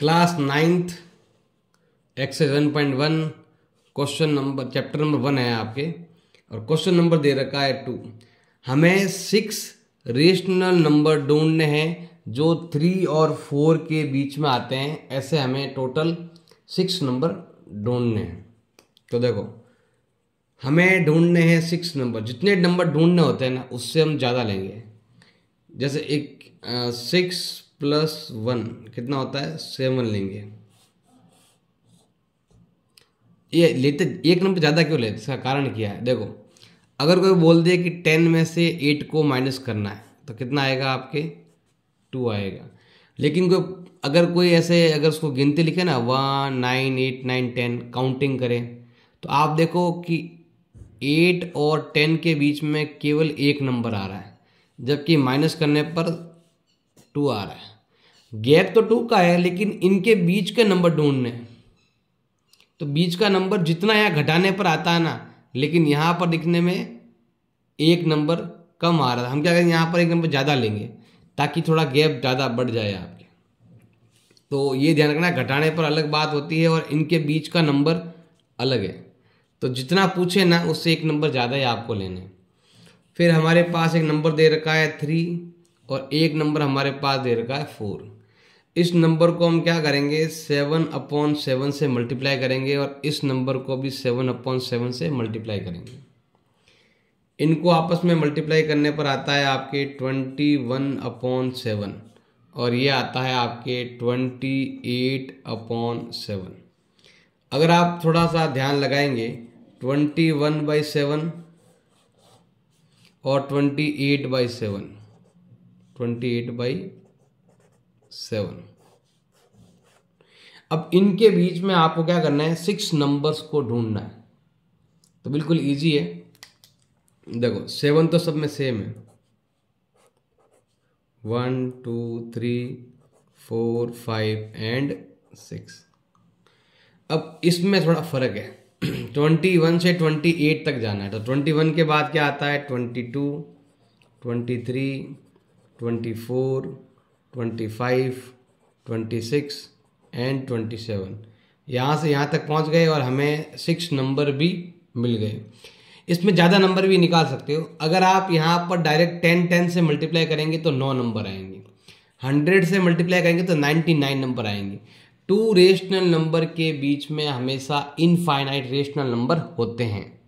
class ninth one point one question number chapter number one है आपके और question number दे रखा है टू हमें सिक्स रेशनल नंबर ढूंढने हैं जो थ्री और फोर के बीच में आते हैं ऐसे हमें टोटल सिक्स नंबर ढूंढने हैं तो देखो हमें ढूंढने हैं सिक्स नंबर जितने नंबर ढूंढने होते हैं ना उससे हम ज़्यादा लेंगे जैसे एक सिक्स प्लस वन कितना होता है सेवन लेंगे ये लेते एक नंबर ज़्यादा क्यों लेते इसका कारण क्या है देखो अगर कोई बोल दे कि टेन में से एट को माइनस करना है तो कितना आएगा आपके टू आएगा लेकिन कोई अगर कोई ऐसे अगर उसको गिनती लिखे ना one nine eight nine ten counting करें तो आप देखो कि एट और टेन के बीच में केवल एक नंबर आ रहा है जबकि माइनस करने पर टू आ रहा है गैप तो टू का है लेकिन इनके बीच के नंबर ढूंढने तो बीच का नंबर जितना यहाँ घटाने पर आता है ना लेकिन यहाँ पर दिखने में एक नंबर कम आ रहा है हम क्या करेंगे यहाँ पर एक नंबर ज़्यादा लेंगे ताकि थोड़ा गैप ज़्यादा बढ़ जाए आपके तो ये ध्यान रखना घटाने पर अलग बात होती है और इनके बीच का नंबर अलग है तो जितना पूछे ना उससे एक नंबर ज़्यादा ही आपको लेने फिर हमारे पास एक नंबर दे रखा है थ्री और एक नंबर हमारे पास दे रखा है फोर इस नंबर को हम क्या करेंगे सेवन अपॉन सेवन से मल्टीप्लाई करेंगे और इस नंबर को भी सेवन अपॉन सेवन से मल्टीप्लाई करेंगे इनको आपस में मल्टीप्लाई करने पर आता है आपके ट्वेंटी वन अपॉन सेवन और ये आता है आपके ट्वेंटी एट अपॉन सेवन अगर आप थोड़ा सा ध्यान लगाएंगे ट्वेंटी वन बाई सेवन और twenty eight by seven twenty eight by seven अब इनके बीच में आपको क्या करना है सिक्स नंबर्स को ढूंढना है तो बिल्कुल इजी है देखो सेवन तो सब में सेम है one two three four five and six अब इसमें थोड़ा फर्क है ट्वेंटी वन से ट्वेंटी एट तक जाना है तो ट्वेंटी वन के बाद क्या आता है twenty two twenty three twenty four twenty five twenty six and twenty seven यहाँ से यहाँ तक पहुँच गए और हमें सिक्स नंबर भी मिल गए इसमें ज़्यादा नंबर भी निकाल सकते हो अगर आप यहाँ पर डायरेक्ट टेन टेन से मल्टीप्लाई करेंगे तो नौ नंबर आएंगे हंड्रेड से मल्टीप्लाई करेंगे तो नाइन्टी नाइन नंबर आएंगे टू रेशनल नंबर के बीच में हमेशा इनफाइनाइट रेशनल नंबर होते हैं